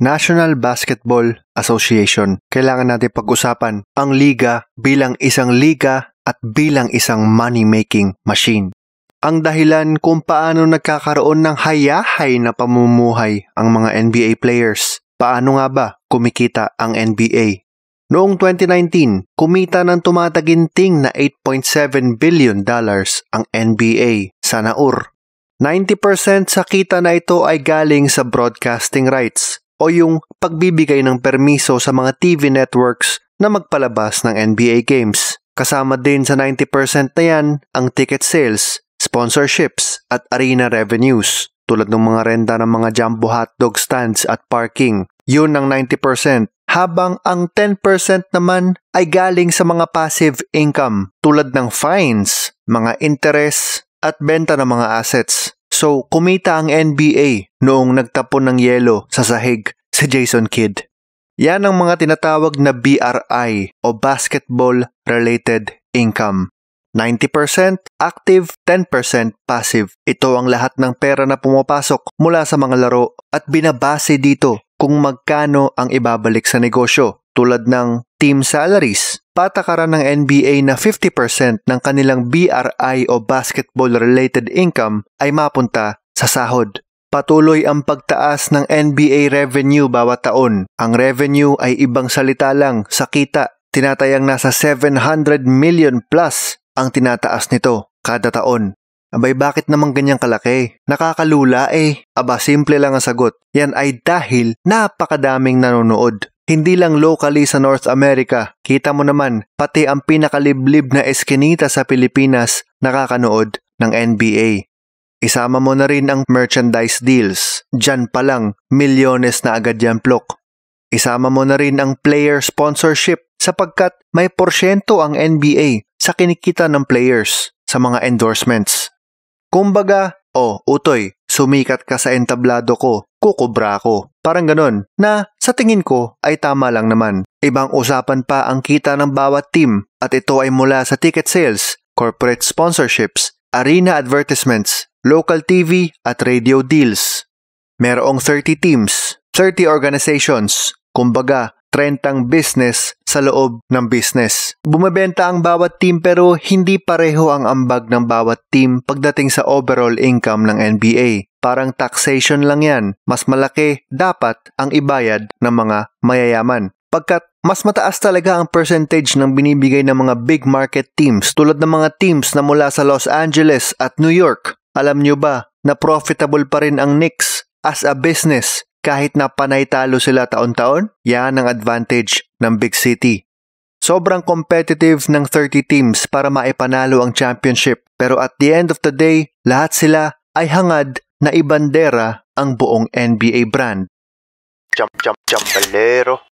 National Basketball Association. Kailangan natin pag-usapan ang liga bilang isang liga at bilang isang money-making machine. Ang dahilan kung paano nagkakaroon ng hayahay na pamumuhay ang mga NBA players. Paano nga ba kumikita ang NBA? Noong 2019, kumita ng tumataginting na 8.7 billion dollars ang NBA sa Naur. 90% sa kita na ito ay galing sa broadcasting rights, o yung pagbibigay ng permiso sa mga TV networks na magpalabas ng NBA games. Kasama din sa 90% na yan ang ticket sales, sponsorships at arena revenues tulad ng mga renta ng mga jumbo hotdog stands at parking. Yun ang 90% habang ang 10% naman ay galing sa mga passive income tulad ng fines, mga interest, at benta ng mga assets. So, kumita ang NBA noong nagtapon ng yelo sa sahig si Jason Kidd. Yan ang mga tinatawag na BRI o basketball-related income. 90% active, 10% passive. Ito ang lahat ng pera na pumapasok mula sa mga laro at binabase dito kung magkano ang ibabalik sa negosyo tulad ng team salaries, patakaran ng NBA na 50% ng kanilang BRI o basketball-related income ay mapunta sa sahod. Patuloy ang pagtaas ng NBA revenue bawat taon. Ang revenue ay ibang salita lang sa kita. Tinatayang nasa 700 million plus ang tinataas nito kada taon. Abay bakit naman ganyang kalaki? Nakakalula eh. Aba simple lang ang sagot. Yan ay dahil napakadaming nanonood. Hindi lang locally sa North America, kita mo naman, pati ang pinakaliblib na eskinita sa Pilipinas nakakanood ng NBA. Isama mo na rin ang merchandise deals. Diyan pa lang, milyones na agad yan plok. Isama mo na rin ang player sponsorship sapagkat may porsyento ang NBA sa kinikita ng players sa mga endorsements. Kumbaga, oh, utoy, sumikat ka sa entablado ko, kukubra ko. Parang ganun, na sa tingin ko ay tama lang naman. Ibang usapan pa ang kita ng bawat team at ito ay mula sa ticket sales, corporate sponsorships, arena advertisements, local TV at radio deals. Merong 30 teams, 30 organizations, kumbaga 30 business sa loob ng business. Bumebenta ang bawat team pero hindi pareho ang ambag ng bawat team pagdating sa overall income ng NBA. Parang taxation lang yan. Mas malaki dapat ang ibayad ng mga mayayaman. Pagkat mas mataas talaga ang percentage ng binibigay ng mga big market teams tulad ng mga teams na mula sa Los Angeles at New York. Alam nyo ba na profitable pa rin ang Knicks as a business kahit na panay talo sila taon-taon, yan ang advantage ng big city. Sobrang competitive ng 30 teams para maipanalo ang championship pero at the end of the day, lahat sila ay hangad na ibandera ang buong NBA brand. Jump, jump, jump, balero.